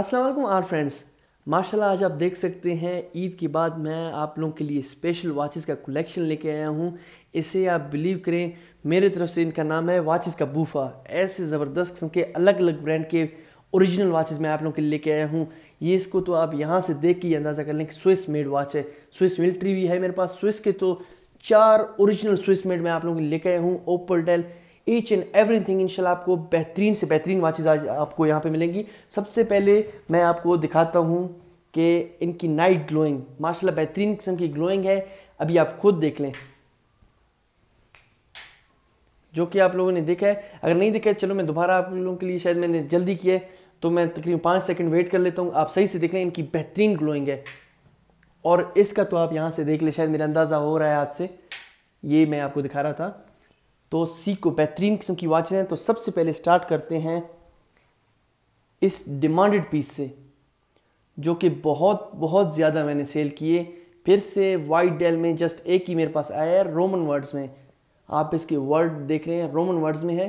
अस्सलाम वालेकुम are friends माशाल्लाह आज आप देख सकते हैं ईद के बाद मैं आप लोगों के लिए स्पेशल वॉचेस का कलेक्शन लेके आया हूँ इसे आप बिलीव करें मेरे तरफ से इनका नाम है वॉचेस का बूफा ऐसे ज़बरदस्त किस्म के अलग अलग ब्रांड के ओरिजिनल वॉचेस मैं आप लोगों के लिए लेके आया हूँ ये इसको तो आप यहाँ से देख के अंदाज़ा कर लें कि स्विस मेड वॉच है स्विस मिल्ट्री भी है मेरे पास स्विस के तो चार ओरिजिनल स्विस मेड मैं आप लोगों के लेके आया हूँ opal dial each and everything इंशाल्लाह आपको बेहतरीन से बेहतरीन वाचेज़ आज आपको यहाँ पे मिलेंगी सबसे पहले मैं आपको दिखाता हूँ कि इनकी नाइट ग्लोइंग माशाल्लाह बेहतरीन किस्म की ग्लोइंग है अभी आप खुद देख लें जो कि आप लोगों ने देखा है अगर नहीं देखा है चलो मैं दोबारा आप लोगों के लिए शायद मैंने जल्दी किया है तो मैं तकरीबन पाँच सेकेंड वेट कर लेता हूँ आप सही से देख लें इनकी बेहतरीन ग्लोइंग है और इसका तो आप यहाँ से देख लें शायद मेरा अंदाज़ा हो रहा है आज से ये मैं आपको दिखा रहा था तो सी को बेहतरीन किस्म की वॉचेज हैं तो सबसे पहले स्टार्ट करते हैं इस डिमांडेड पीस से जो कि बहुत बहुत ज़्यादा मैंने सेल किए फिर से वाइट डेल में जस्ट एक ही मेरे पास आया है रोमन वर्ड्स में आप इसके वर्ड देख रहे हैं रोमन वर्ड्स में है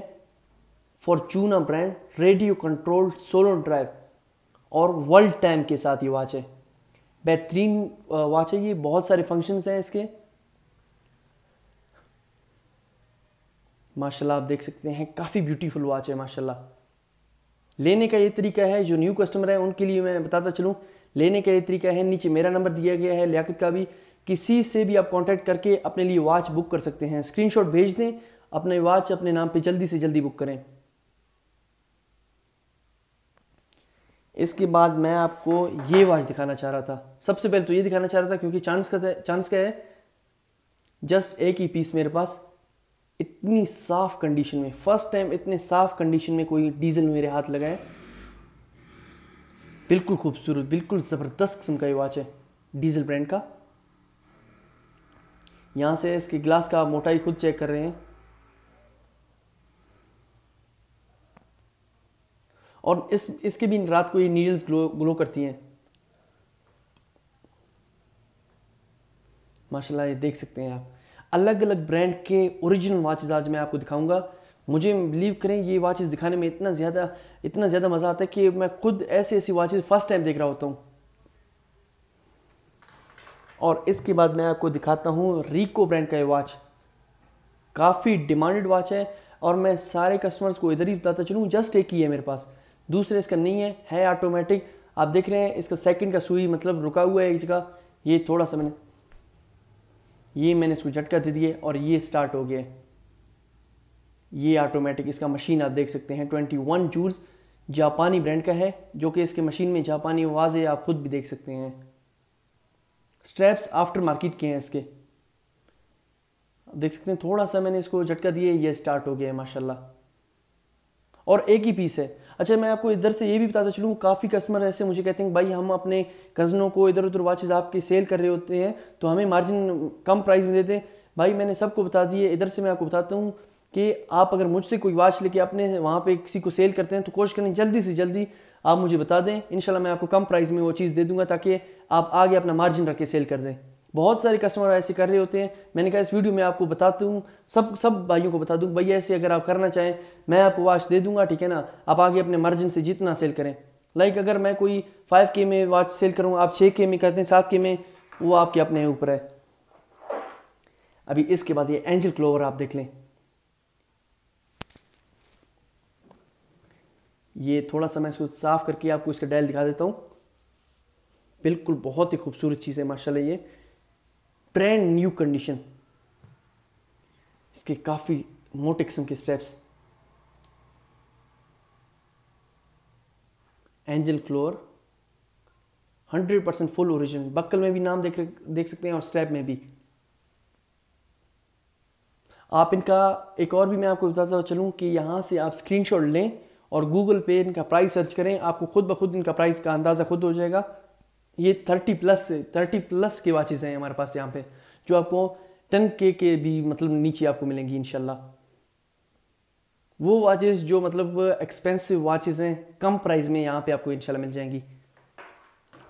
Fortuna brand radio control solo drive और वर्ल्ड टाइम के साथ ये वॉच है बेहतरीन वॉच है ये बहुत सारे फंक्शंस हैं इसके माशाल्लाह आप देख सकते हैं काफ़ी ब्यूटीफुल वॉच है माशाल्लाह लेने का ये तरीका है जो न्यू कस्टमर है उनके लिए मैं बताता चलूँ लेने का ये तरीका है नीचे मेरा नंबर दिया गया है लियाकत का भी किसी से भी आप कॉन्टैक्ट करके अपने लिए वॉच बुक कर सकते हैं स्क्रीन भेज दें अपने वॉच अपने नाम पर जल्दी से जल्दी बुक करें इसके बाद मैं आपको ये वॉच दिखाना चाह रहा था सबसे पहले तो ये दिखाना चाह रहा था क्योंकि चांस का चांस का है जस्ट एक ही पीस मेरे पास इतनी साफ कंडीशन में फर्स्ट टाइम इतने साफ कंडीशन में कोई डीजल मेरे हाथ लगाए बिल्कुल खूबसूरत बिल्कुल ज़बरदस्त किस्म का ये वॉच है डीजल ब्रांड का यहां से इसके ग्लास का मोटाई खुद चेक कर रहे हैं और इस इसके भी रात को ये नीडल्स ग्लो ग्लो करती हैं माशाल्लाह ये देख सकते हैं आप अलग अलग ब्रांड के ओरिजिनल वॉचेज आज मैं आपको दिखाऊंगा मुझे बिलीव करें ये वॉचेज दिखाने में इतना ज़्यादा इतना ज़्यादा मज़ा आता है कि मैं खुद ऐसी ऐसी वॉचेज फर्स्ट टाइम देख रहा होता हूँ और इसके बाद मैं आपको दिखाता हूँ रिको ब्रांड का ये वॉच काफ़ी डिमांडेड वॉच है और मैं सारे कस्टमर्स को इधर ही बताता चलूँ जस्ट एक ही है मेरे पास दूसरे इसका नहीं है है ऑटोमेटिक आप देख रहे हैं इसका सेकंड का सुई मतलब रुका हुआ है एक जगह ये थोड़ा सा मैंने ये मैंने इसको झटका दे दिए और ये स्टार्ट हो गया ये ऑटोमेटिक इसका मशीन आप देख सकते हैं ट्वेंटी वन जूस जापानी ब्रांड का है जो कि इसके मशीन में जापानी आवाज़ें आप खुद भी देख सकते हैं स्ट्रैप्स आफ्टर मार्केट के हैं इसके देख सकते हैं थोड़ा सा मैंने इसको झटका दिए ये स्टार्ट हो गया है माशाल्लाह और एक ही पीस है अच्छा मैं आपको इधर से ये भी बताता चलूँ काफ़ी कस्टमर ऐसे मुझे कहते हैं भाई हम अपने कज़नों को इधर उधर वॉचेज़ आपके सेल कर रहे होते हैं तो हमें मार्जिन कम प्राइस में देते हैं भाई मैंने सबको बता दिए इधर से मैं आपको बताता हूँ कि आप अगर मुझसे कोई वॉच लेके अपने वहाँ पे किसी को सेल करते हैं तो कोशिश करें जल्दी से जल्दी आप मुझे बता दें इनशाला मैं आपको कम प्राइस में वो चीज़ दे दूंगा ताकि आप आगे अपना मार्जिन रख के सेल कर दें बहुत सारे कस्टमर ऐसे कर रहे होते हैं मैंने कहा इस वीडियो में आपको बता दूँ सब सब भाइयों को बता दूँ भैया ऐसे अगर आप करना चाहें मैं आपको वाच दे दूंगा ठीक है ना आप आगे अपने मार्जिन से जितना सेल करें लाइक अगर मैं कोई फाइव के में वाच सेल करूँ आप छः के में कहते हैं सात के में वो आपके अपने ऊपर है अभी इसके बाद ये एंजल क्लोवर आप देख लें ये थोड़ा सा मैं इसको साफ करके आपको इसका डायल दिखा देता हूँ बिल्कुल बहुत ही खूबसूरत चीज़ है माशाल्लाह ये ब्रैंड न्यू कंडीशन इसके काफ़ी मोटे किस्म के steps Angel Clover 100 percent full original buckle में भी नाम देख देख सकते हैं और स्टेप में भी आप इनका एक और भी मैं आपको बताता चलूं कि यहां से आप स्क्रीनशॉट लें और गूगल पे इनका प्राइस सर्च करें आपको खुद ब खुद इनका प्राइस का अंदाज़ा खुद हो जाएगा ये थर्टी प्लस थर्टी प्लस के वाचेज़ हैं हमारे पास यहाँ पे जो आपको टेन के के भी मतलब नीचे आपको मिलेंगी इनशाला वो वाचेस जो मतलब एक्सपेंसिव वाचेस हैं कम प्राइस में यहाँ पे आपको इनशाला मिल जाएंगी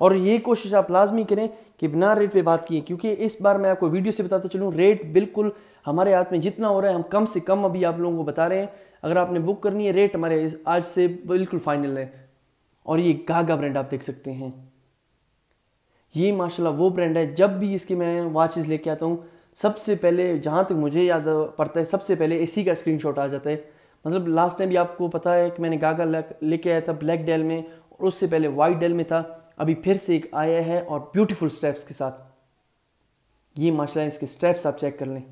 और ये कोशिश आप लाजमी करें कि बिना रेट पे बात किए क्योंकि इस बार मैं आपको वीडियो से बताता चलूँ रेट बिल्कुल हमारे हाथ में जितना हो रहा है हम कम से कम अभी आप लोगों को बता रहे हैं अगर आपने बुक करनी है रेट हमारे आज से बिल्कुल फाइनल है और ये गागा ब्रांड आप देख सकते हैं ये माशाल्लाह वो ब्रांड है जब भी इसकी मैं वॉचेस लेके आता हूँ सबसे पहले जहाँ तक मुझे याद पड़ता है सबसे पहले इसी का स्क्रीन आ जाता है मतलब लास्ट टाइम भी आपको पता है कि मैंने गागा लेके आया था ब्लैक डेल में और उससे पहले वाइट डेल में था अभी फिर से एक आया है और ब्यूटीफुल स्टेप्स के साथ ये माशाल्लाह इसके स्ट्रैप्स आप चेक कर लें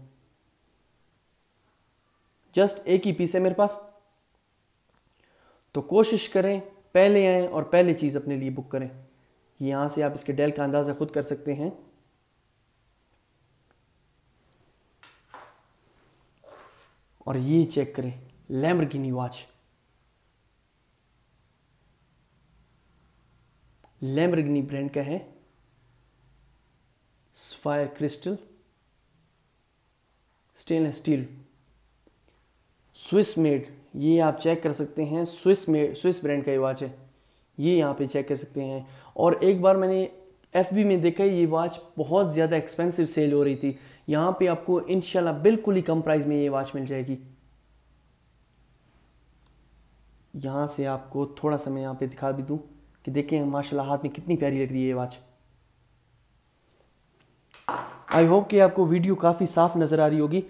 जस्ट एक ही पीस है मेरे पास तो कोशिश करें पहले आए और पहले चीज़ अपने लिए बुक करें कि यहाँ से आप इसके डेल का अंदाज़ा खुद कर सकते हैं और ये चेक करें लैम्बर्गिनी वॉच लैम्बर्गिनी ब्रांड का है sapphire crystal stainless steel Swiss made ये आप चेक कर सकते हैं स्विस मेड स्विस ब्रांड का ये वॉच है ये यहाँ पे चेक कर सकते हैं और एक बार मैंने एफ में देखा ये वॉच बहुत ज़्यादा एक्सपेंसिव सेल हो रही थी यहाँ पे आपको इनशाला बिल्कुल ही कम प्राइस में ये वॉच मिल जाएगी यहाँ से आपको थोड़ा सा मैं यहाँ पे दिखा भी दूँ कि देखें माशाल्लाह हाथ में कितनी प्यारी लग रही है ये वॉच आई होप कि आपको वीडियो काफ़ी साफ नज़र आ रही होगी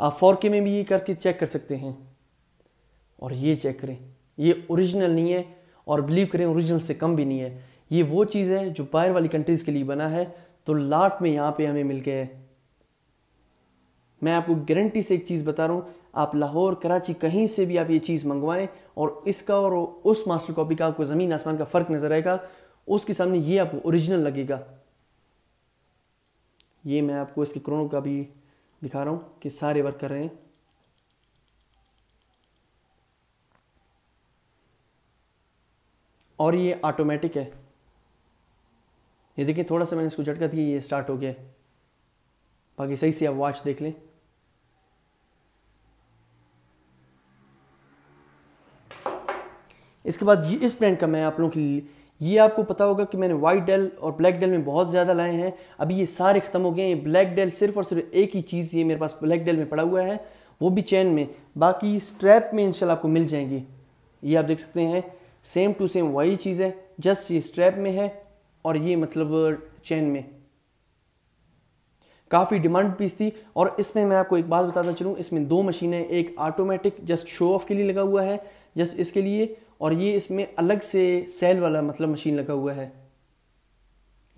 आप फोर में भी ये करके चेक कर सकते हैं और ये चेक करें ये ओरिजिनल नहीं है और बिलीव करें ओरिजिनल से कम भी नहीं है ये वो चीज़ है जो बाहर वाली कंट्रीज़ के लिए बना है तो लाट में यहाँ पे हमें मिल गया है मैं आपको गारंटी से एक चीज़ बता रहा हूँ आप लाहौर कराची कहीं से भी आप ये चीज़ मंगवाएं और इसका और उस मास्टर कॉपी का आपको ज़मीन आसमान का फ़र्क नज़र आएगा उसके सामने ये आपको ओरिजिनल लगेगा ये मैं आपको इसके क्रोनों का भी दिखा रहा हूँ कि सारे वर्क कर रहे हैं और ये ऑटोमेटिक है ये देखिए थोड़ा सा मैंने इसको झटका दिया ये स्टार्ट हो गया बाकी सही से आप वॉच देख लें इसके बाद ये इस ब्रांड का मैं आप लोगों के ये आपको पता होगा कि मैंने वाइट डेल और ब्लैक डेल में बहुत ज़्यादा लाए हैं अभी ये सारे ख़त्म हो गए हैं ब्लैक डेल सिर्फ और सिर्फ एक ही चीज़ ये मेरे पास ब्लैक डेल में पड़ा हुआ है वो भी चैन में बाकी स्ट्रैप में इंशाल्लाह आपको मिल जाएंगी ये आप देख सकते हैं सेम टू सेम वही चीज़ है जस्ट ये स्ट्रैप में है और ये मतलब चैन में काफ़ी डिमांड पीस थी और इसमें मैं आपको एक बात बताता चलूँ इसमें दो मशीनें एक ऑटोमेटिक जस्ट शो ऑफ के लिए लगा हुआ है जस्ट इसके लिए और ये इसमें अलग से सेल वाला मतलब मशीन लगा हुआ है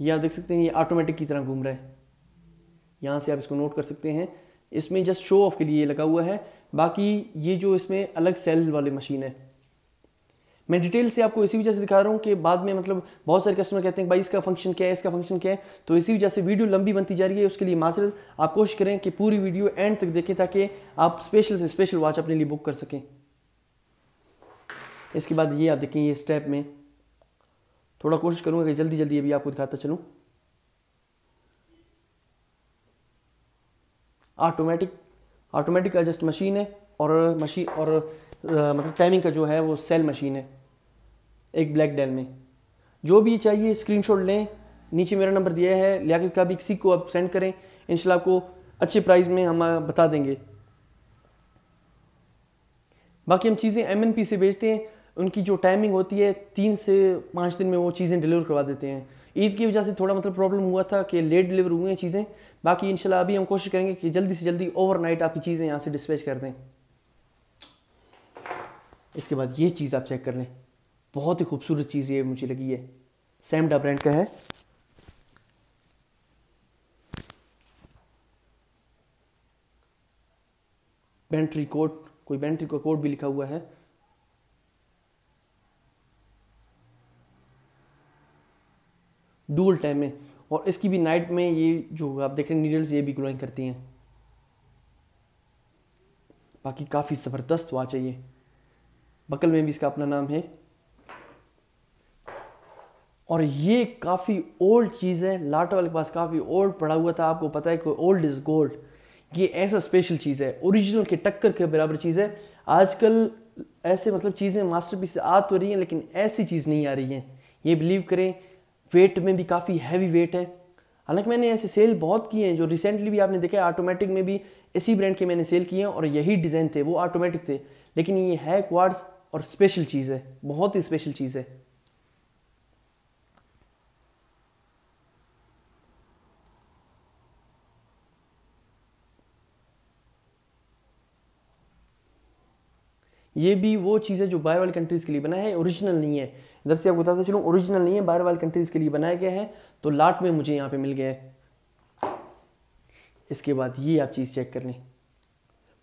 ये आप देख सकते हैं ये ऑटोमेटिक की तरह घूम रहा है यहाँ से आप इसको नोट कर सकते हैं इसमें जस्ट शो ऑफ के लिए लगा हुआ है बाकी ये जो इसमें अलग सेल वाली मशीन है मैं डिटेल से आपको इसी वजह से दिखा रहा हूँ कि बाद में मतलब बहुत सारे कस्टमर कहते हैं भाई इसका फंक्शन क्या है इसका फंक्शन क्या है तो इसी वजह से वीडियो लंबी बनती जा रही है उसके लिए मासर आप कोशिश करें कि पूरी वीडियो एंड तक देखें ताकि आप स्पेशल से स्पेशल वॉच अपने लिए बुक कर सकें इसके बाद ये आप देखें ये स्टेप में थोड़ा कोशिश करूँगा कि जल्दी जल्दी अभी आपको दिखाता चलूँ ऑटोमेटिक ऑटोमेटिक एडजस्ट मशीन है और मशीन और मतलब टाइमिंग का जो है वो सेल मशीन है एक ब्लैक डेल में जो भी चाहिए स्क्रीनशॉट लें नीचे मेरा नंबर दिया है लिया का भी किसी को आप सेंड करें इन आपको अच्छे प्राइस में हम बता देंगे बाकी हम चीज़ें एम से बेचते हैं उनकी जो टाइमिंग होती है तीन से पाँच दिन में वो चीज़ें डिलीवर करवा देते हैं ईद की वजह से थोड़ा मतलब प्रॉब्लम हुआ था कि लेट डिलीवर हुई हैं चीज़ें बाकी इंशाल्लाह अभी हम कोशिश करेंगे कि जल्दी से जल्दी ओवरनाइट आपकी चीज़ें यहाँ से डिस्पैच कर दें इसके बाद ये चीज़ आप चेक कर लें बहुत ही खूबसूरत चीज़ ये मुझे लगी है सैमडा ब्रांड का है बैंट्री कोड कोई बैंट्री का कोड भी लिखा हुआ है डूल टाइम में और इसकी भी नाइट में ये जो आप देख रहे हैं नीडल्स ये भी ग्लोइंग करती हैं बाकी काफ़ी ज़बरदस्त वॉच है ये बकल में भी इसका अपना नाम है और ये काफ़ी ओल्ड चीज़ है लाटो वाले के पास काफ़ी ओल्ड पड़ा हुआ था आपको पता है कि ओल्ड इज़ गोल्ड ये ऐसा स्पेशल चीज़ है ओरिजिनल के टक्कर के बराबर चीज़ है आजकल ऐसे मतलब चीज़ें मास्टर से आ तो रही हैं लेकिन ऐसी चीज़ नहीं आ रही है ये बिलीव करें वेट में भी काफ़ी हैवी वेट है हालांकि मैंने ऐसे सेल बहुत किए हैं जो रिसेंटली भी आपने देखा है ऑटोमेटिक में भी इसी ब्रांड के मैंने सेल किए हैं और यही डिज़ाइन थे वो ऑटोमेटिक थे लेकिन ये है क्वार्ट्स और स्पेशल चीज़ है बहुत ही स्पेशल चीज़ है ये भी वो चीज़ है जो बाहर वाली कंट्रीज़ के लिए बना है ओरिजिनल नहीं है इधर से आपको बताते चलूँ ओरिजिनल नहीं है बाहर वाली कंट्रीज़ के लिए बनाया गया है तो लाट में मुझे यहां पे मिल गया है इसके बाद ये आप चीज़ चेक कर लें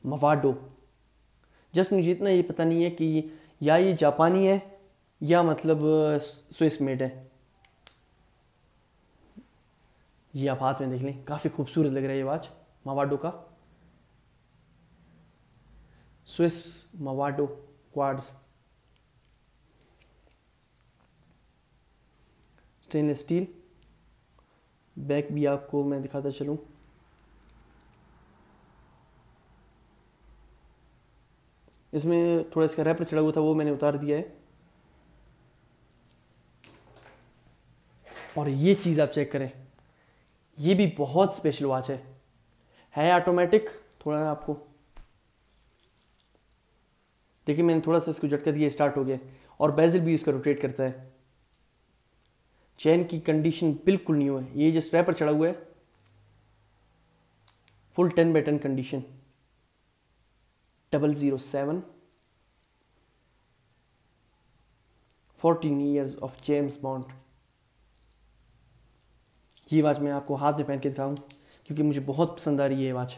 मवाडो जस्ट मुझे इतना ये पता नहीं है कि या ये जापानी है या मतलब स्विस मेड है ये आप हाथ में देख लें काफ़ी खूबसूरत लग रहा है ये वाच मावाडो का Swiss Movado quartz stainless steel back भी आपको मैं दिखाता चलूँ इसमें थोड़ा इसका रैपर चढ़ा हुआ था वो मैंने उतार दिया है और ये चीज़ आप चेक करें ये भी बहुत स्पेशल वॉच है है ऑटोमेटिक थोड़ा आपको देखिए मैंने थोड़ा सा इसको झटका दिया स्टार्ट हो गया और बेजल भी इसका रोटेट करता है चैन की कंडीशन बिल्कुल न्यू है ये जो स्ट्रैपर चढ़ा हुआ है full ten by ten condition double zero seven fourteen years of James Bond ये वाच मैं आपको हाथ में पहन के दिखाऊं क्योंकि मुझे बहुत पसंद आ रही है ये वाच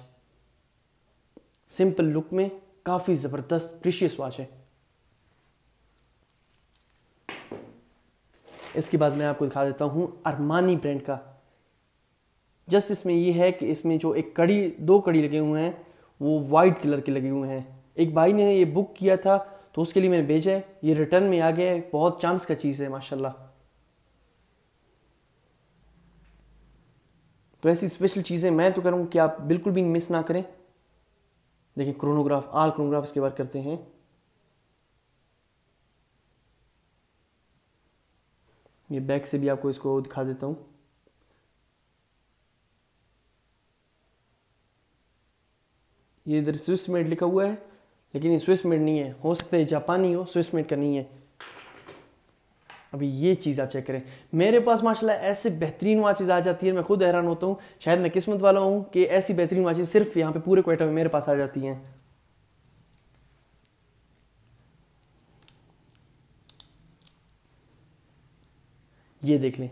सिंपल लुक में काफ़ी ज़बरदस्त प्रीशियस वाच है इसके बाद मैं आपको दिखा देता हूं अरमानी ब्रांड का जस्ट इसमें ये है कि इसमें जो एक कड़ी दो कड़ी लगे हुए हैं वो वाइट कलर के लगे हुए हैं एक भाई ने ये बुक किया था तो उसके लिए मैंने भेजा है ये रिटर्न में आ गया है बहुत चांस का चीज़ है माशाल्लाह तो ऐसी स्पेशल चीज़ें मैं तो करूँ कि आप बिल्कुल भी मिस ना करें देखिए क्रोनोग्राफ आल क्रोनोग्राफ इसके बार करते हैं ये बैक से भी आपको इसको दिखा देता हूँ ये इधर स्विस मेड लिखा हुआ है लेकिन ये स्विस मेड नहीं है हो सकता है जापानी हो स्विस मेड का नहीं है अभी ये चीज़ आप चेक करें मेरे पास माशाल्लाह ऐसे बेहतरीन वाचेज़ आ जाती है मैं खुद हैरान होता हूँ शायद मैं किस्मत वाला हूँ कि ऐसी बेहतरीन वाचेज सिर्फ यहाँ पे पूरे कोयटा में मेरे पास आ जाती हैं ये देख लें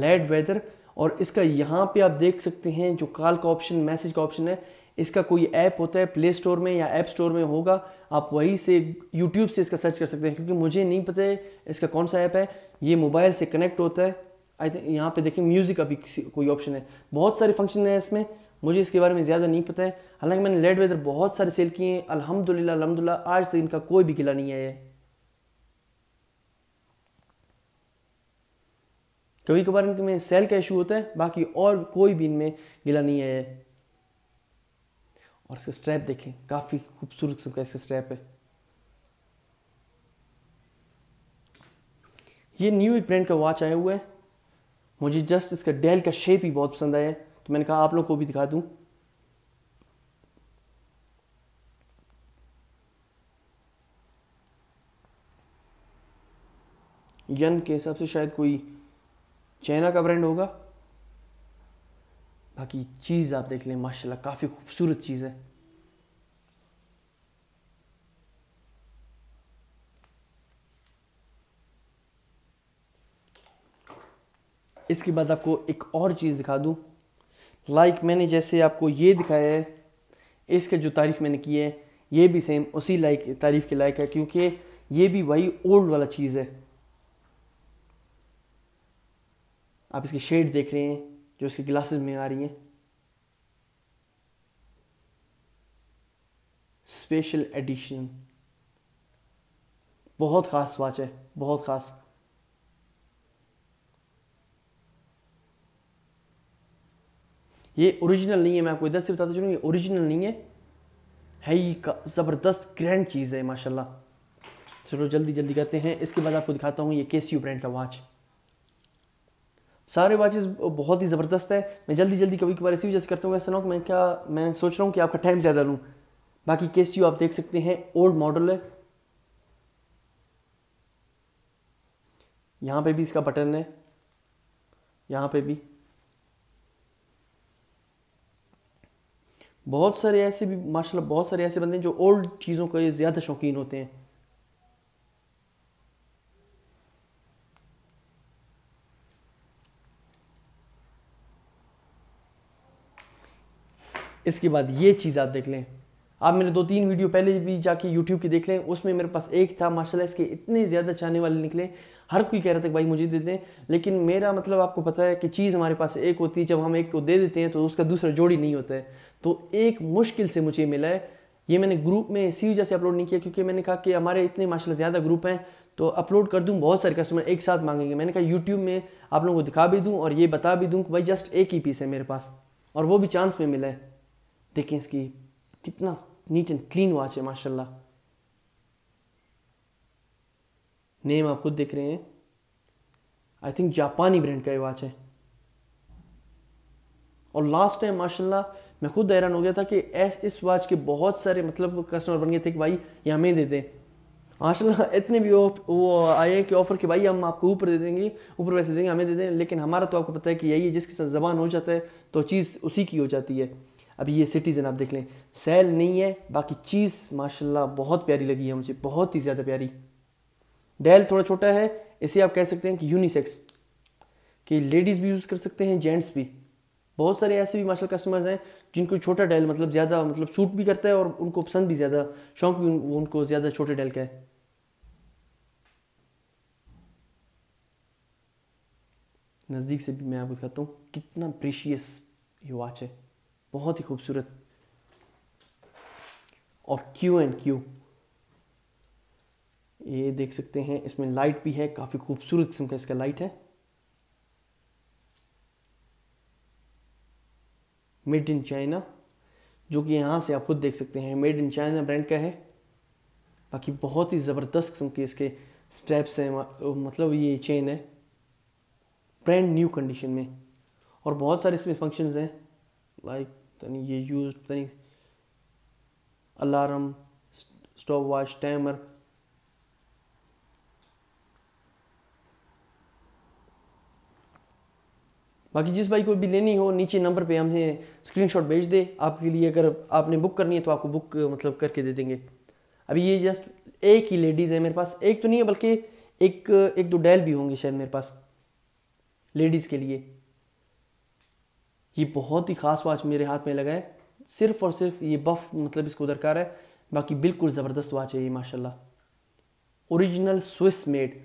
लेड वेदर और इसका यहाँ पे आप देख सकते हैं जो कॉल का ऑप्शन मैसेज का ऑप्शन है इसका कोई ऐप होता है प्ले स्टोर में या ऐप स्टोर में होगा आप वहीं से यूट्यूब से इसका सर्च कर सकते हैं क्योंकि मुझे नहीं पता है इसका कौन सा ऐप है ये मोबाइल से कनेक्ट होता है आई थिंक यहाँ पे देखिए म्यूज़िक अभी कोई ऑप्शन है बहुत सारे फंक्शन है इसमें मुझे इसके बारे में ज़्यादा नहीं पता है हालांकि मैंने लेड वेदर बहुत सारे सेल किए हैं अलहमदिल्ला अलहमदिल्ला आज तक तो इनका कोई भी गिला नहीं आया है कभी कभार में सेल का इशू होता है बाकी और कोई भी इनमें गिला नहीं आया है और इसका स्ट्रैप देखें काफ़ी खूबसूरत किस्म का इसका स्ट्रैप है ये न्यू एक ब्रांड का वॉच आया हुआ है मुझे जस्ट इसका डेल का शेप ही बहुत पसंद आया तो मैंने कहा आप लोगों को भी दिखा दूं यन के हिसाब से शायद कोई चाइना का ब्रांड होगा बाकी चीज़ आप देख लें माशाल्लाह काफ़ी खूबसूरत चीज़ है इसके बाद आपको एक और चीज़ दिखा दूँ लाइक मैंने जैसे आपको ये दिखाया है इसके जो तारीफ़ मैंने की है ये भी सेम उसी लाइक तारीफ़ के लायक है क्योंकि ये भी वही ओल्ड वाला चीज़ है आप इसके शेड देख रहे हैं जो उसकी ग्लासेस में आ रही हैं स्पेशल एडिशन बहुत ख़ास वॉच है बहुत ख़ास ये ओरिजिनल नहीं है मैं आपको इधर से बताता चलूँ ये ओरिजिनल नहीं है है ही ज़बरदस्त ग्रैंड चीज़ है माशाल्लाह चलो जल्दी जल्दी करते हैं इसके बाद आपको दिखाता हूँ ये केसीयू ब्रांड का वॉच सारे वॉचेस बहुत ही ज़बरदस्त है मैं जल्दी जल्दी कभी कभार इसी वजह करता हूँ ऐसा ना कि मैं क्या मैं सोच रहा हूँ कि आपका टाइम ज़्यादा लूँ बाकी केस यू आप देख सकते हैं ओल्ड मॉडल है यहाँ पे भी इसका बटन है यहाँ पे भी बहुत सारे ऐसे भी माशाल्लाह बहुत सारे ऐसे बंदे हैं जो ओल्ड चीज़ों के ज़्यादा शौकीन होते हैं इसके बाद ये चीज़ आप देख लें आप मेरे दो तीन वीडियो पहले भी जाके यूट्यूब की देख लें उसमें मेरे पास एक था माशाल्लाह इसके इतने ज़्यादा चाहने वाले निकले हर कोई कह रहा था भाई मुझे दे दें लेकिन मेरा मतलब आपको पता है कि चीज़ हमारे पास एक होती है जब हम एक को दे देते हैं तो उसका दूसरा जोड़ी नहीं होता है तो एक मुश्किल से मुझे मिला है ये मैंने ग्रुप में इसी वजह से अपलोड नहीं किया क्योंकि मैंने कहा कि हमारे इतने माशाला ज़्यादा ग्रुप हैं तो अपलोड कर दूँ बहुत सारे कस्टमर एक साथ मांगेंगे मैंने कहा यूट्यूब में आप लोगों को दिखा भी दूँ और ये बता भी दूँ कि भाई जस्ट एक ही पीस है मेरे पास और वो भी चांस में मिला है देखें इसकी कितना नीट एंड क्लीन वॉच है माशाल्लाह नेम आप खुद देख रहे हैं आई थिंक जापानी ब्रांड का ये वॉच है और लास्ट टाइम माशाल्लाह मैं खुद हैरान हो गया था कि एस इस वॉच के बहुत सारे मतलब कस्टमर बन गए थे कि भाई ये हमें दे दें माशाल्लाह इतने भी वो आए कि ऑफ़र कि भाई हम आपको ऊपर दे देंगे ऊपर वैसे देंगे हमें दे दें लेकिन हमारा तो आपको पता है कि यही है साथ जबान हो जाता है तो चीज़ उसी की हो जाती है अभी ये सिटीज़न आप देख लें सेल नहीं है बाकी चीज़ माशाल्लाह बहुत प्यारी लगी है मुझे बहुत ही ज़्यादा प्यारी डेल थोड़ा छोटा है इसे आप कह सकते हैं कि यूनिसेक्स कि लेडीज़ भी यूज़ कर सकते हैं जेंट्स भी बहुत सारे ऐसे भी मार्शल कस्टमर्स हैं जिनको छोटा डेल मतलब ज़्यादा मतलब सूट भी करता है और उनको पसंद भी ज़्यादा शौक भी उनको ज़्यादा छोटे डेल का है नज़दीक से भी मैं आपको दिखाता हूँ कितना प्रीशियस ये वॉच है बहुत ही खूबसूरत और क्यू एंड क्यू ये देख सकते हैं इसमें लाइट भी है काफ़ी खूबसूरत किस्म का इसका लाइट है मेड इन चाइना जो कि यहाँ से आप खुद देख सकते हैं मेड इन चाइना ब्रांड का है बाकी बहुत ही ज़बरदस्त किस्म के इसके स्टेप्स हैं मतलब ये चेन है ब्रांड न्यू कंडीशन में और बहुत सारे इसमें फंक्शंस हैं लाइक then ये यानी अलार्म स्टॉप वॉच टाइमर बाकी जिस भाई को भी लेनी हो नीचे नंबर पे हमसे स्क्रीनशॉट भेज दे आपके लिए अगर आपने बुक करनी है तो आपको बुक मतलब करके दे देंगे अभी ये जस्ट एक ही लेडीज़ है मेरे पास एक तो नहीं है बल्कि एक एक दो डैल भी होंगे शायद मेरे पास लेडीज़ के लिए ये बहुत ही ख़ास वॉच मेरे हाथ में लगा है सिर्फ और सिर्फ ये बफ मतलब इसको दरकार है बाकी बिल्कुल ज़बरदस्त वॉच है ये माशाल्लाह original Swiss made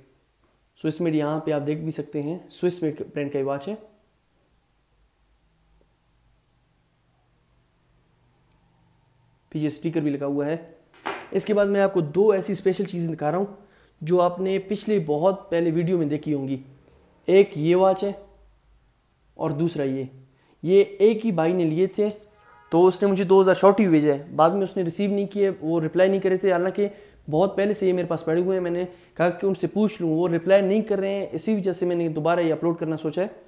Swiss made यहाँ पे आप देख भी सकते हैं स्विस मेड ब्रांड का ये वॉच है पीछे स्टिकर भी लगा हुआ है इसके बाद मैं आपको दो ऐसी स्पेशल चीज़ें दिखा रहा हूँ जो आपने पिछले बहुत पहले वीडियो में देखी होंगी एक ये वॉच है और दूसरा ये ये एक ही भाई ने लिए थे तो उसने मुझे 2000 शॉर्ट ही भेजा है बाद में उसने रिसीव नहीं किए वो रिप्लाई नहीं करे थे हालांकि बहुत पहले से ये मेरे पास पड़े हुए हैं मैंने कहा कि उनसे पूछ लूँ वो रिप्लाई नहीं कर रहे हैं इसी वजह से मैंने दोबारा ये अपलोड करना सोचा है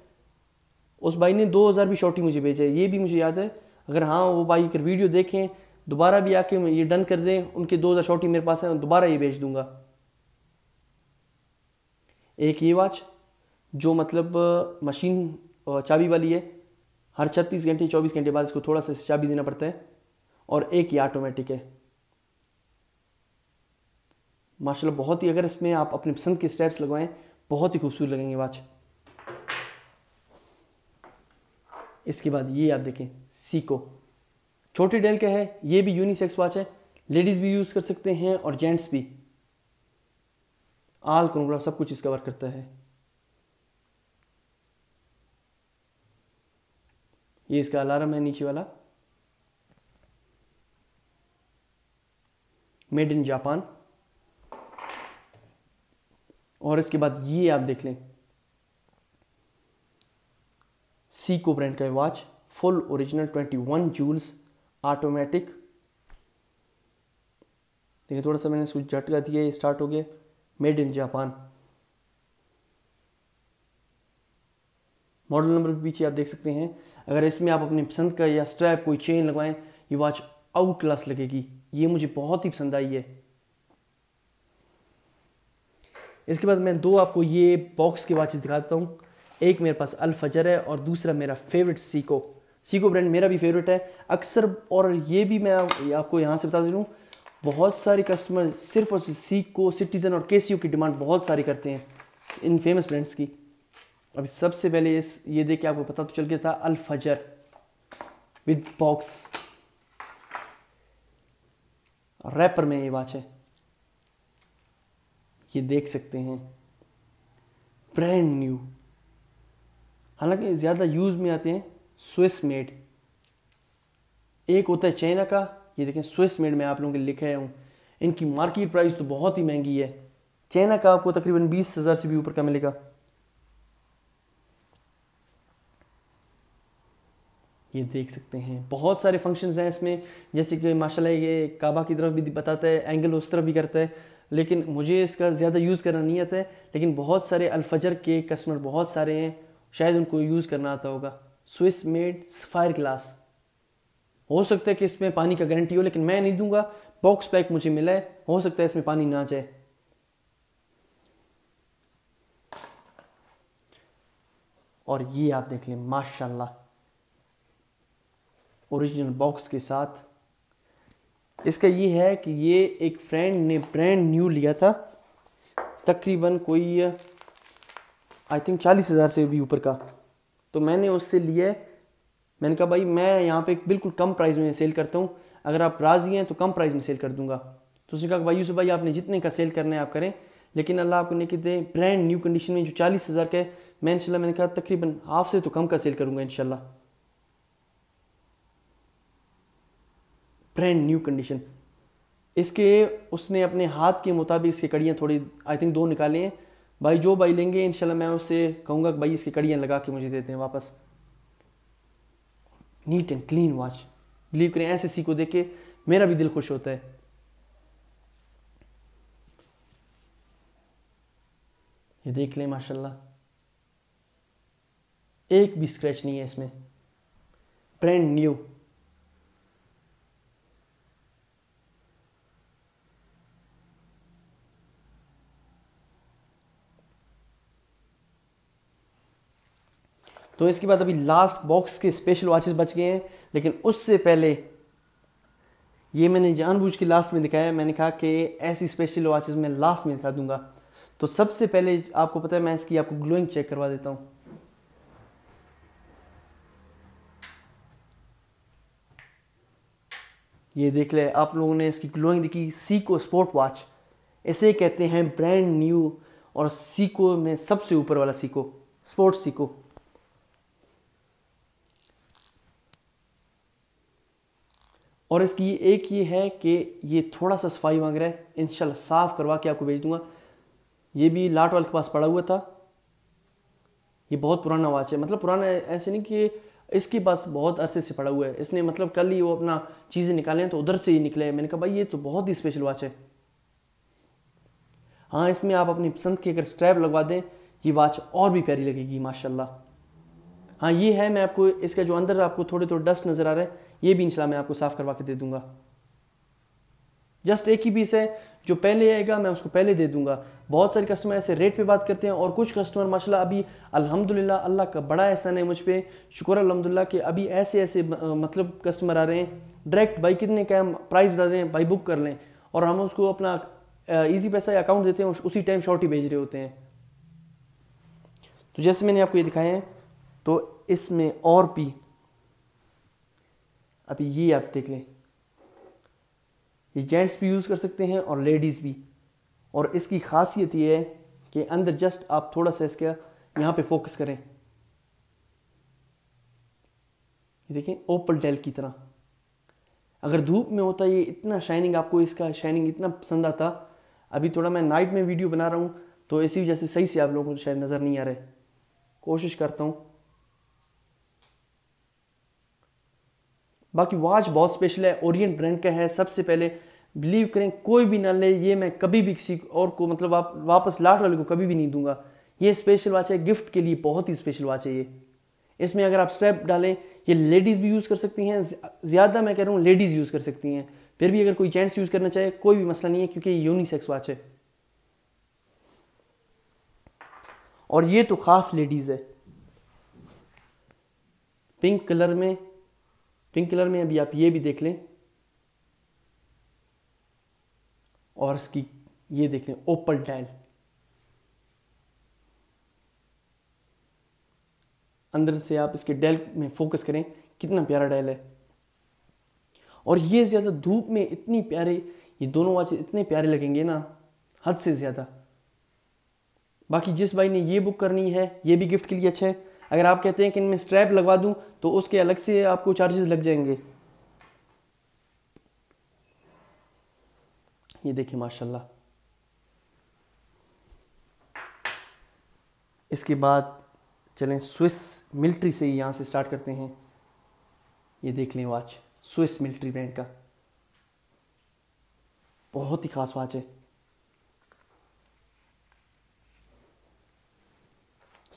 उस भाई ने 2000 भी शॉर्ट ही मुझे भेजा है ये भी मुझे याद है अगर हाँ वो भाई अगर वीडियो देखें दोबारा भी आके ये डन कर दें उनके दो हज़ार ही मेरे पास है दोबारा ये भेज दूंगा एक ये वॉच जो मतलब मशीन चाबी वाली है हर छत्तीस घंटे चौबीस घंटे बाद इसको थोड़ा सा सिंचा देना पड़ता है और एक ही ऑटोमेटिक है माशाल्लाह बहुत ही अगर इसमें आप अपनी पसंद के स्टेप्स लगवाएं बहुत ही खूबसूरत लगेंगे वाच इसके बाद ये आप देखें सीको छोटी डेल का है ये भी यूनिसेक्स वाच है लेडीज़ भी यूज़ कर सकते हैं और जेंट्स भी आल क्रोनोग्राफ सब कुछ इसका वर्क करता है ये इसका अलार्म है नीचे वाला मेड इन जापान और इसके बाद ये आप देख लें सीको ब्रांड का watch full original 21 jewels automatic देखिए थोड़ा सा मैंने इसको झटका दिया ये स्टार्ट हो गया made in Japan model number पीछे आप देख सकते हैं अगर इसमें आप अपनी पसंद का या स्ट्रैप कोई चेन लगवाएं ये वॉच आउट क्लास लगेगी ये मुझे बहुत ही पसंद आई है इसके बाद मैं दो आपको ये बॉक्स के वॉचेस दिखाता हूँ एक मेरे पास अल्फजर है और दूसरा मेरा फेवरेट सीको सीको ब्रांड मेरा भी फेवरेट है अक्सर और ये भी मैं आपको यहाँ से बता दूँ बहुत सारे कस्टमर सिर्फ और सीको सिटीज़न और केसीयू की डिमांड बहुत सारी करते हैं इन फेमस ब्रांड्स की अभी सबसे पहले इस ये देख के आपको पता तो चल गया था अलफजर विद बॉक्स रैपर में ये वाच है ये देख सकते हैं ब्रांड न्यू हालांकि ज़्यादा यूज़ में आते हैं स्विस मेड एक होता है चाइना का ये देखें स्विस मेड में आप लोगों के लिखे हूं इनकी मार्केट प्राइस तो बहुत ही महंगी है चाइना का आपको तकरीबन बीस हज़ार से भी ऊपर का मिलेगा ये देख सकते हैं बहुत सारे फंक्शंस हैं इसमें जैसे कि माशाल्लाह ये काबा की तरफ भी बताता है एंगल उस तरफ भी करता है लेकिन मुझे इसका ज़्यादा यूज़ करना नहीं आता है लेकिन बहुत सारे अलफजर के कस्टमर बहुत सारे हैं शायद उनको यूज़ करना आता होगा स्विस मेड सफ़ायर ग्लास हो सकता है कि इसमें पानी का गारंटी हो लेकिन मैं नहीं दूंगा बॉक्स पैक मुझे मिला है हो सकता है इसमें पानी ना जाए और ये आप देख लें माशाल्लाह ओरिजिनल बॉक्स के साथ इसका ये है कि ये एक फ्रेंड ने ब्रांड न्यू लिया था तकरीबन कोई आई थिंक चालीस हज़ार से भी ऊपर का तो मैंने उससे लिया मैंने कहा भाई मैं यहाँ पे बिल्कुल कम प्राइस में सेल करता हूँ अगर आप राज़ी हैं तो कम प्राइस में सेल कर दूंगा तो उसने कहा भाई यूसुफ भाई आपने जितने का सेल करना है आप करें लेकिन अल्लाह आपको नहीं कहते ब्रांड न्यू कंडीशन में जो चालीस हज़ार का है मैं इनशाला मैंने कहा तकरीबन हाफ से तो कम का सेल करूँगा इनशाला ब्रांड न्यू कंडीशन इसके उसने अपने हाथ के मुताबिक इसकी कड़ियाँ थोड़ी आई थिंक दो निकाले हैं भाई जो भाई लेंगे इनशाला मैं उससे कहूँगा कि भाई इसकी कड़ियाँ लगा के मुझे देते हैं वापस neat and clean watch believe करें ऐसे सी को देख के मेरा भी दिल खुश होता है ये देख लें माशाल्लाह एक भी स्क्रैच नहीं है इसमें ब्रांड न्यू तो इसके बाद अभी लास्ट बॉक्स के स्पेशल वॉचेस बच गए हैं लेकिन उससे पहले ये मैंने जानबूझ के लास्ट में दिखाया मैंने कहा कि ऐसी स्पेशल वॉचेस मैं लास्ट में दिखा दूंगा तो सबसे पहले आपको पता है मैं इसकी आपको ग्लोइंग चेक करवा देता हूँ ये देख ले आप लोगों ने इसकी ग्लोइंग देखी सीको स्पोर्ट वॉच इसे कहते हैं ब्रांड न्यू और सीको में सबसे ऊपर वाला सीको स्पोर्ट्स सीको और इसकी एक ये है कि ये थोड़ा सा सफाई मांग रहा है इनशाला साफ़ करवा के आपको भेज दूंगा ये भी लाट वाल के पास पड़ा हुआ था ये बहुत पुराना वाच है मतलब पुराना ऐसे नहीं कि इसके पास बहुत अरसे से पड़ा हुआ है इसने मतलब कल ही वो अपना चीज़ें निकाले हैं तो उधर से ही निकले मैंने कहा भाई ये तो बहुत ही स्पेशल वाच है हाँ इसमें आप अपनी पसंद की अगर स्ट्रैप लगवा दें ये वाच और भी प्यारी लगेगी माशाल्लाह हाँ ये है मैं आपको इसका जो अंदर आपको थोड़े थोड़े डस्ट नज़र आ रहे हैं ये भी इंशाल्लाह मैं आपको साफ़ करवा के दे दूंगा जस्ट एक ही पीस है जो पहले आएगा मैं उसको पहले दे दूंगा बहुत सारे कस्टमर ऐसे रेट पे बात करते हैं और कुछ कस्टमर माशाल्लाह अभी अल्हम्दुलिल्लाह अल्लाह का बड़ा एहसान है मुझ पर शुक्र अल्हम्दुलिल्लाह कि अभी ऐसे ऐसे मतलब कस्टमर आ रहे हैं डायरेक्ट भाई कितने का हम प्राइस बता दें भाई बुक कर लें और हम उसको अपना ईजी पैसा या अकाउंट देते हैं उसी टाइम शॉर्टी भेज रहे होते हैं तो जैसे मैंने आपको ये दिखाए हैं तो इसमें और भी अब ये आप देख लें ये जेंट्स भी यूज़ कर सकते हैं और लेडीज़ भी और इसकी खासियत ये है कि अंदर जस्ट आप थोड़ा सा इसका यहाँ पे फोकस करें ये देखें ओपल टेल की तरह अगर धूप में होता ये इतना शाइनिंग आपको इसका शाइनिंग इतना पसंद आता अभी थोड़ा मैं नाइट में वीडियो बना रहा हूँ तो इसी वजह से सही से आप लोगों को शायद नज़र नहीं आ रहा है कोशिश करता हूँ बाकी वॉच बहुत स्पेशल है ओरियंट ब्रांड का है सबसे पहले बिलीव करें कोई भी ना ले ये मैं कभी भी किसी और को मतलब आप वापस लाट वाले को कभी भी नहीं दूंगा ये स्पेशल वॉच है गिफ्ट के लिए बहुत ही स्पेशल वॉच है ये इसमें अगर आप स्ट्रैप डालें ये लेडीज़ भी यूज़ कर सकती हैं ज़्यादा मैं कह रहा हूँ लेडीज़ यूज़ कर सकती हैं फिर भी अगर कोई जेंट्स यूज़ करना चाहे कोई भी मसला नहीं है क्योंकि ये यूनिसेक्स वॉच है और ये तो ख़ास लेडीज़ है पिंक कलर में पिंक कलर में अभी आप ये भी देख लें और इसकी ये देख लें ओपल टाइल अंदर से आप इसके डेल में फोकस करें कितना प्यारा डेल है और ये ज़्यादा धूप में इतनी प्यारे ये दोनों वॉच इतने प्यारे लगेंगे ना हद से ज़्यादा बाकी जिस भाई ने ये बुक करनी है ये भी गिफ्ट के लिए अच्छा है अगर आप कहते हैं कि इनमें स्ट्रैप लगवा दूं तो उसके अलग से आपको चार्जेस लग जाएंगे ये देखिए माशाल्लाह इसके बाद चलें स्विस मिलिट्री से ही यहाँ से स्टार्ट करते हैं ये देख लें वॉच स्विस मिलिट्री ब्रांड का बहुत ही ख़ास वॉच है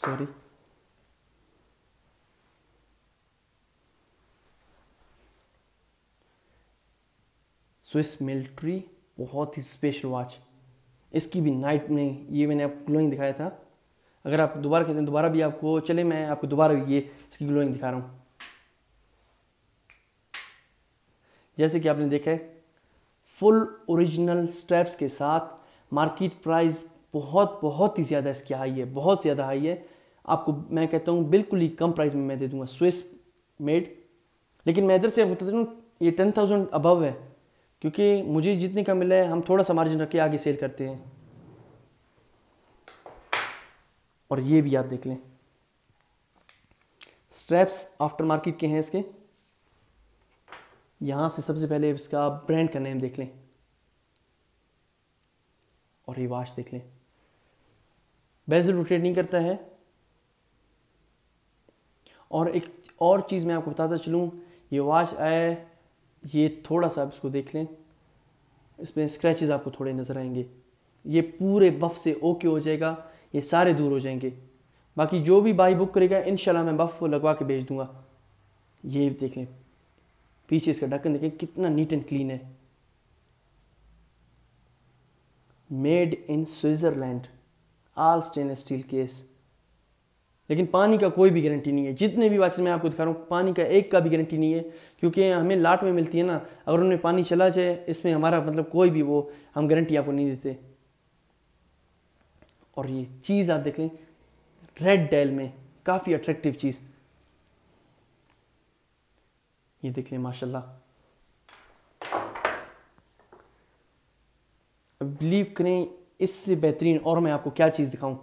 सॉरी स्विस मिलिट्री बहुत ही स्पेशल वॉच इसकी भी नाइट में ये मैंने आपको ग्लोइंग दिखाया था अगर आप दोबारा कहते हैं दोबारा भी आपको चले मैं आपको दोबारा भी ये इसकी ग्लोइंग दिखा रहा हूँ जैसे कि आपने देखा है फुल ओरिजिनल स्ट्रैप्स के साथ मार्केट प्राइस बहुत बहुत ही ज़्यादा इसकी हाई है बहुत ज़्यादा हाई है आपको मैं कहता हूँ बिल्कुल ही कम प्राइस में मैं दे दूंगा स्विस मेड लेकिन मैं इधर से आपको बता दूँ ये टेन थाउजेंड अबव है क्योंकि मुझे जितनी कम मिले हम थोड़ा सा मार्जिन रख के आगे सेल करते हैं और ये भी आप देख लें स्ट्रैप्स आफ्टर मार्केट के हैं इसके यहां से सबसे पहले इसका ब्रांड का नेम देख लें और ये वॉच देख लें बेजल रोटेट नहीं करता है और एक और चीज़ मैं आपको बताता चलूं ये वॉच आए ये थोड़ा सा आप इसको देख लें इसमें स्क्रैचेस आपको थोड़े नज़र आएंगे ये पूरे बफ से ओके हो जाएगा ये सारे दूर हो जाएंगे बाकी जो भी बाई बुक करेगा इन मैं बफ लगवा के भेज दूंगा ये भी देख लें पीछे इसका ढक्कन देखें कितना नीट एंड क्लीन है made in Switzerland all stainless steel case लेकिन पानी का कोई भी गारंटी नहीं है जितने भी वाचेस मैं आपको दिखा रहा हूँ पानी का एक का भी गारंटी नहीं है क्योंकि हमें लाट में मिलती है ना अगर उनमें पानी चला जाए इसमें हमारा मतलब कोई भी वो हम गारंटी आपको नहीं देते और ये चीज़ आप देख लें रेड डेल में काफ़ी अट्रैक्टिव चीज़ ये देख लें माशाल्लाह बिलीव करें इससे बेहतरीन और मैं आपको क्या चीज़ दिखाऊं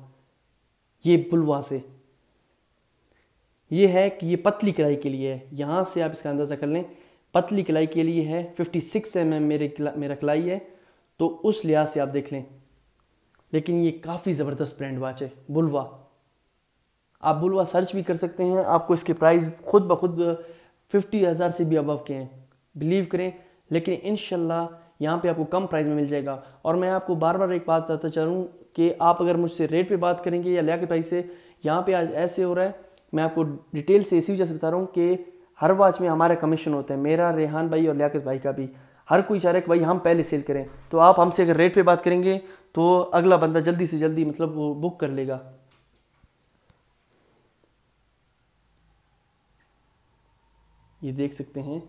ये बुलवा से ये है कि ये पतली कलाई के लिए है यहाँ से आप इसका अंदाज़ा कर लें पतली कलाई के लिए है 56 सिक्स एम एम मेरे मेरा कलाई है तो उस लिहाज से आप देख लें लेकिन ये काफ़ी ज़बरदस्त ब्रांड वॉच है बुलवा आप बुलवा सर्च भी कर सकते हैं आपको इसके प्राइस खुद ब खुद फिफ्टी हज़ार से भी अबव के हैं बिलीव करें लेकिन इन यहाँ पे आपको कम प्राइस में मिल जाएगा और मैं आपको बार बार एक बात बताता चाहूँ कि आप अगर मुझसे रेट पे बात करेंगे या लिया के प्राइस से यहाँ पे आज ऐसे हो रहा है मैं आपको डिटेल से इसी वजह से बता रहा हूँ कि हर वाच में हमारा कमीशन होता है मेरा रेहान भाई और लियाकत भाई का भी हर कोई चाह रहा है कि भाई हम पहले सेल करें तो आप हमसे अगर रेट पे बात करेंगे तो अगला बंदा जल्दी से जल्दी मतलब वो बुक कर लेगा ये देख सकते हैं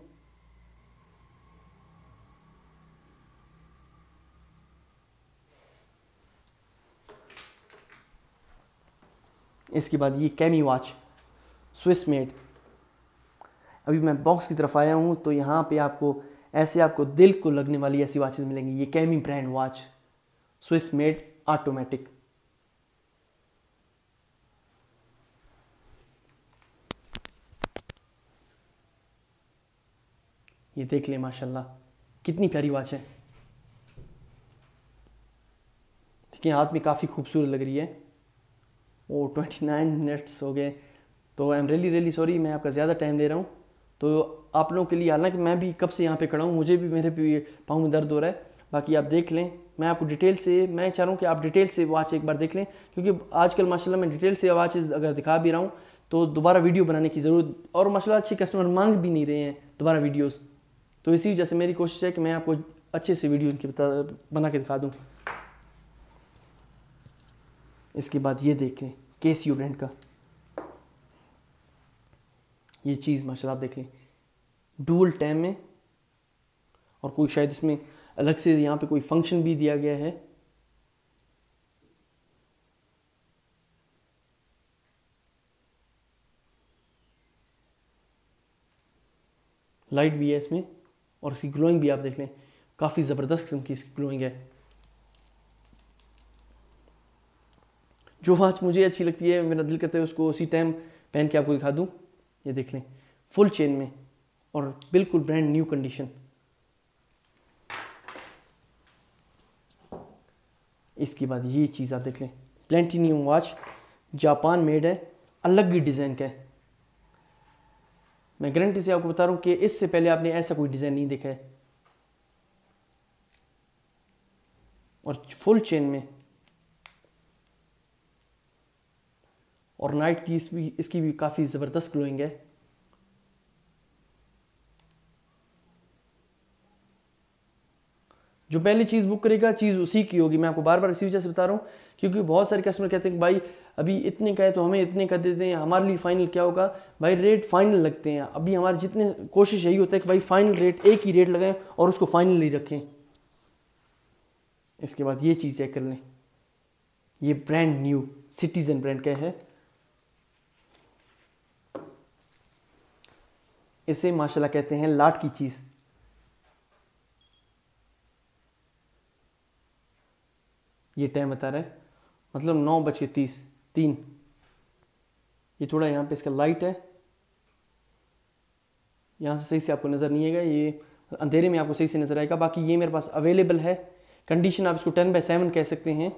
इसके बाद ये कैमी वॉच स्विस मेड अभी मैं बॉक्स की तरफ आया हूँ तो यहाँ पे आपको ऐसे आपको दिल को लगने वाली ऐसी वॉचेस मिलेंगी ये Camy brand watch Swiss made automatic ये देख ले माशाल्लाह कितनी प्यारी वॉच है देखिए हाथ में काफ़ी खूबसूरत लग रही है ओ ट्वेंटी नाइन मिनट्स हो गए तो I am really really sorry मैं आपका ज़्यादा टाइम दे रहा हूँ तो आप लोगों के लिए हालांकि मैं भी कब से यहाँ पे खड़ा हूँ मुझे भी मेरे पाँव में दर्द हो रहा है बाकी आप देख लें मैं आपको डिटेल से मैं चाह रहा हूँ कि आप डिटेल से वॉच एक बार देख लें क्योंकि आजकल माशाल्लाह मैं डिटेल से वॉच अगर दिखा भी रहा हूँ तो दोबारा वीडियो बनाने की ज़रूरत और माशाल्लाह अच्छे कस्टमर मांग भी नहीं रहे हैं दोबारा वीडियोस तो इसी वजह से मेरी कोशिश है कि मैं आपको अच्छे से वीडियो इनकी बता बना के दिखा दूँ इसके बाद ये देखें सी ब्रांड का ये चीज़ माशा आप देख लें डूल टैम में और कोई शायद इसमें अलग से यहाँ पे कोई फंक्शन भी दिया गया है लाइट भी है इसमें और इसकी ग्लोइंग भी आप देख लें काफ़ी ज़बरदस्त किस्म की इसकी ग्लोइंग है जो वाच मुझे अच्छी लगती है मेरा दिल करता है उसको उसी टाइम पहन के आपको दिखा दूँ ये देख लें फुल चेन में और बिल्कुल ब्रांड न्यू कंडीशन इसके बाद ये चीज़ आप देख लें प्लेंटिनियम वॉच जापान मेड है अलग ही डिज़ाइन का है मैं गारंटी से आपको बता रहा हूँ कि इससे पहले आपने ऐसा कोई डिज़ाइन नहीं देखा है और फुल चेन में और नाइट की इस भी इसकी भी काफ़ी ज़बरदस्त ग्लोइंग है जो पहले चीज़ बुक करेगा चीज़ उसी की होगी मैं आपको बार बार इसी वजह से बता रहा हूं क्योंकि बहुत सारे कस्टमर कहते हैं भाई अभी इतने का है तो हमें इतने कर देते हैं हमारे लिए फाइनल क्या होगा भाई रेट फाइनल लगते हैं अभी हमारे जितने कोशिश यही होता है कि भाई फाइनल रेट एक ही रेट लगाएं और उसको फाइनल ही रखें इसके बाद ये चीज़ चेक कर लें ये ब्रांड न्यू सिटीज़न ब्रांड का है इसे माशाल्लाह कहते हैं लाट की चीज़ ये टाइम बता रहा है मतलब नौ बज के तीस तीन ये थोड़ा यहाँ पे इसका लाइट है यहाँ से सही से आपको नज़र नहीं आएगा ये अंधेरे में आपको सही से नज़र आएगा बाकी ये मेरे पास अवेलेबल है कंडीशन आप इसको टेन बाई सेवन कह सकते हैं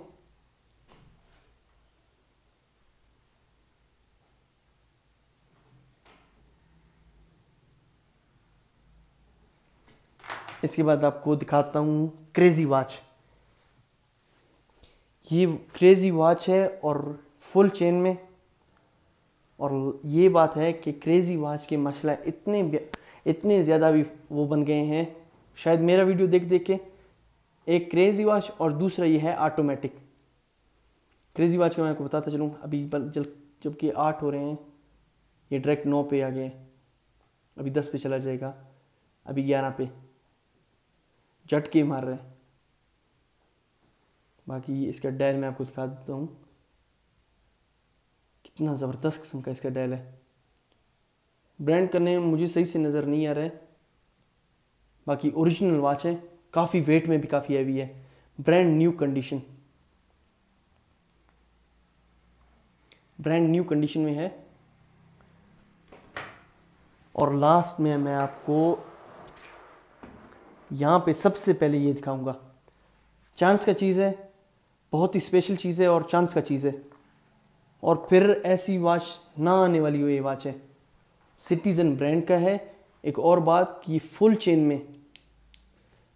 इसके बाद आपको दिखाता हूँ क्रेज़ी वॉच ये क्रेज़ी वॉच है और फुल चेन में और ये बात है कि क्रेज़ी वॉच के मसला इतने इतने ज़्यादा भी वो बन गए हैं शायद मेरा वीडियो देख देख के एक क्रेज़ी वॉच और दूसरा ये है ऑटोमेटिक क्रेज़ी वॉच का मैं आपको बताता चलूँ अभी जल जबकि आठ हो रहे हैं ये डायरेक्ट नौ पे आ गए अभी दस पे चला जाएगा अभी ग्यारह पे झटके मार रहे बाकी इसका डैल मैं आपको दिखा देता हूँ कितना ज़बरदस्त किस्म का इसका डैल है ब्रांड करने में मुझे सही से नज़र नहीं आ रहा है बाकी ओरिजिनल वॉच है काफ़ी वेट में भी काफ़ी हैवी है brand new condition brand new condition में है और लास्ट में मैं आपको यहाँ पे सबसे पहले ये दिखाऊंगा चांस का चीज़ है बहुत ही स्पेशल चीज़ है और चांस का चीज़ है और फिर ऐसी वॉच ना आने वाली हुई ये वॉच है सिटीज़न ब्रांड का है एक और बात कि फुल चेन में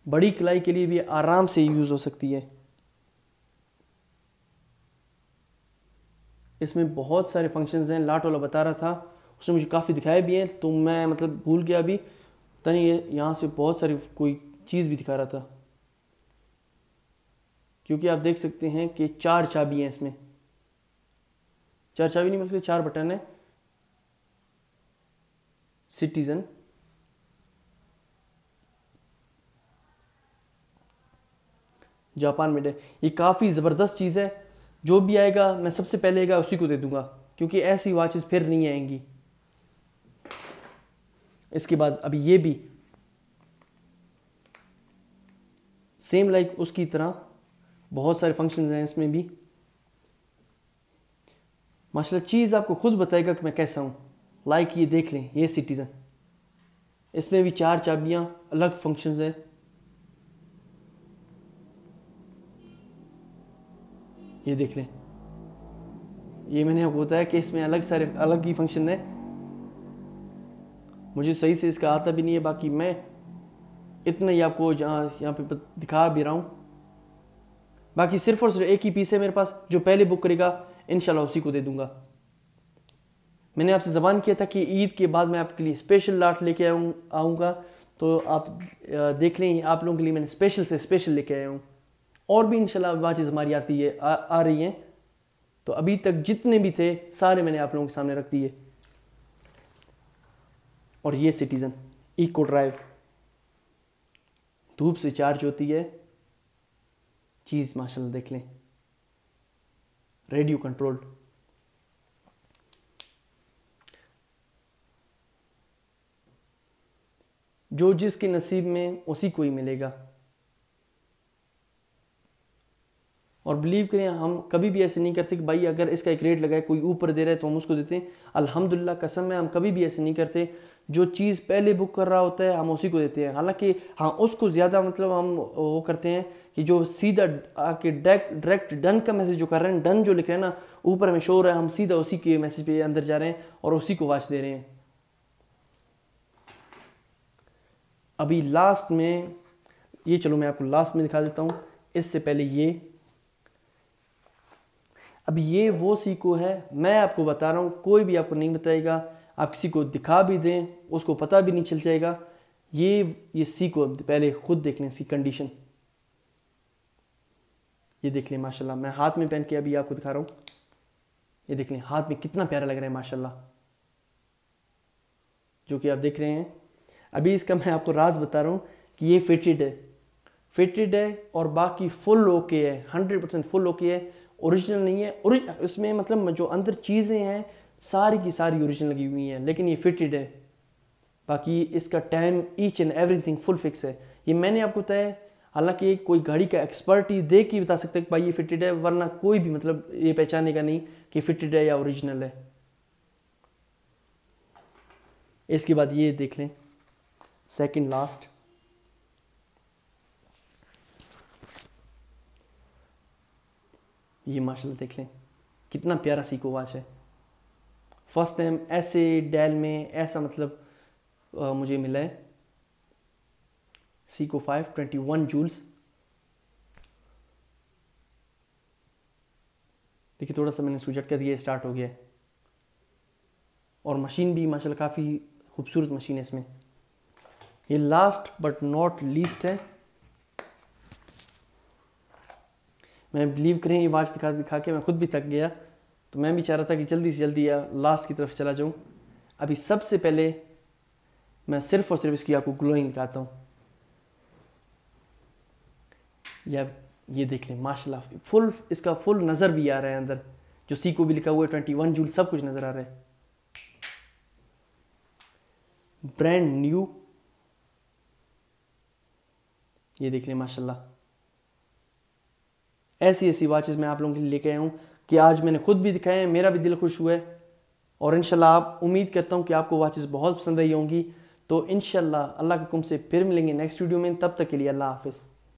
बड़ी कलाई के लिए भी आराम से यूज़ हो सकती है इसमें बहुत सारे फंक्शंस हैं लाट वाला बता रहा था उसने मुझे काफ़ी दिखाए भी हैं तो मैं मतलब भूल गया अभी नहीं ये यहाँ से बहुत सारी कोई चीज़ भी दिखा रहा था क्योंकि आप देख सकते हैं कि चार चाबी हैं इसमें चार चाबी नहीं मिलती चार बटन है सिटीजन जापान मेड है ये काफ़ी ज़बरदस्त चीज़ है जो भी आएगा मैं सबसे पहले आएगा उसी को दे दूंगा क्योंकि ऐसी वॉचेस फिर नहीं आएंगी इसके बाद अब ये भी सेम लाइक like उसकी तरह बहुत सारे फंक्शंस हैं इसमें भी माशा चीज़ आपको खुद बताएगा कि मैं कैसा हूं लाइक like ये देख लें ये सिटीज़न इसमें भी चार चाबियां अलग फंक्शंस हैं ये देख लें ये मैंने आपको बताया कि इसमें अलग सारे अलग ही फंक्शन है मुझे सही से इसका आता भी नहीं है बाकी मैं इतना ही आपको जहाँ यहाँ पे दिखा भी रहा हूँ बाकी सिर्फ और सिर्फ एक ही पीस है मेरे पास जो पहले बुक करेगा इन उसी को दे दूंगा मैंने आपसे ज़बान किया था कि ईद के बाद मैं आपके लिए स्पेशल लाट लेके आऊँ आऊँगा तो आप देख लें आप लोगों के लिए मैंने स्पेशल से स्पेशल लेके आया हूँ और भी इनशाला वाचेज़ हमारी आती है आ, आ रही हैं तो अभी तक जितने भी थे सारे मैंने आप लोगों के सामने रख दिए और ये सिटीज़न इको ड्राइव धूप से चार्ज होती है चीज़ माशा देख लें रेडियो कंट्रोल जो जिसके नसीब में उसी को ही मिलेगा और बिलीव करें हम कभी भी ऐसे नहीं करते कि भाई अगर इसका एक रेट लगाए कोई ऊपर दे रहा है तो हम उसको देते हैं अल्हम्दुलिल्लाह कसम है हम कभी भी ऐसे नहीं करते जो चीज़ पहले बुक कर रहा होता है हम उसी को देते हैं हालांकि हाँ उसको ज़्यादा मतलब हम वो करते हैं कि जो सीधा आके डायरेक्ट डायरेक्ट डन का मैसेज जो कर रहे हैं डन जो लिख रहे हैं ना ऊपर हमें शोर है हम सीधा उसी के मैसेज पे अंदर जा रहे हैं और उसी को वाच दे रहे हैं अभी लास्ट में ये चलो मैं आपको लास्ट में दिखा देता हूँ इससे पहले ये अभी ये वो सीको है मैं आपको बता रहा हूँ कोई भी आपको नहीं बताएगा आप किसी को दिखा भी दें उसको पता भी नहीं चल जाएगा ये ये सीखो पहले खुद देख लें इसकी कंडीशन ये देख लें माशाल्लाह मैं हाथ में पहन के अभी आपको दिखा रहा हूँ ये देख लें हाथ में कितना प्यारा लग रहा है माशाल्लाह जो कि आप देख रहे हैं अभी इसका मैं आपको राज बता रहा हूँ कि ये फिटेड है फिटेड है और बाकी फुल ओके है हंड्रेड परसेंट फुल ओके है ओरिजिनल नहीं है इसमें मतलब जो अंदर चीज़ें हैं सारी की सारी ओरिजिनल लगी हुई हैं लेकिन ये फिटेड है बाकी इसका time each and everything full fix है ये मैंने आपको बताया हालांकि कोई घड़ी का एक्सपर्ट ही देख के बता सकते हैं कि भाई ये फिटेड है वरना कोई भी मतलब ये पहचाने का नहीं कि फिटेड है या ओरिजिनल है इसके बाद ये देख लें सेकंड लास्ट ये माशाल्लाह देख लें कितना प्यारा वाच है फर्स्ट टाइम ऐसे डेल में ऐसा मतलब आ, मुझे मिला है सी को फाइव ट्वेंटी वन जूल्स देखिए थोड़ा सा मैंने सुजट कर दिया स्टार्ट हो गया और मशीन भी माशाल्लाह काफ़ी खूबसूरत मशीन है इसमें ये लास्ट बट नॉट लीस्ट है मैं बिलीव करें ये वाच दिखा दिखा के मैं खुद भी थक गया तो मैं भी चाह रहा था कि जल्दी से जल्दी या लास्ट की तरफ चला जाऊँ अभी सबसे पहले मैं सिर्फ और सिर्फ इसकी आपको ग्लोइंग दिखाता हूँ या ये देख लें माशा फुल इसका फुल नज़र भी आ रहा है अंदर जो सी को भी लिखा हुआ है ट्वेंटी वन जूल सब कुछ नज़र आ रहा है ब्रांड न्यू ये देख लें माशाल्लाह ऐसी ऐसी वॉचेस मैं आप लोगों के लिए लेके आया हूँ कि आज मैंने खुद भी दिखाए हैं मेरा भी दिल खुश हुआ है और इन आप उम्मीद करता हूँ कि आपको वाचेज़ बहुत पसंद आई होंगी तो इन अल्लाह के कुम से फिर मिलेंगे नेक्स्ट वीडियो में तब तक के लिए अल्लाह हाफिज़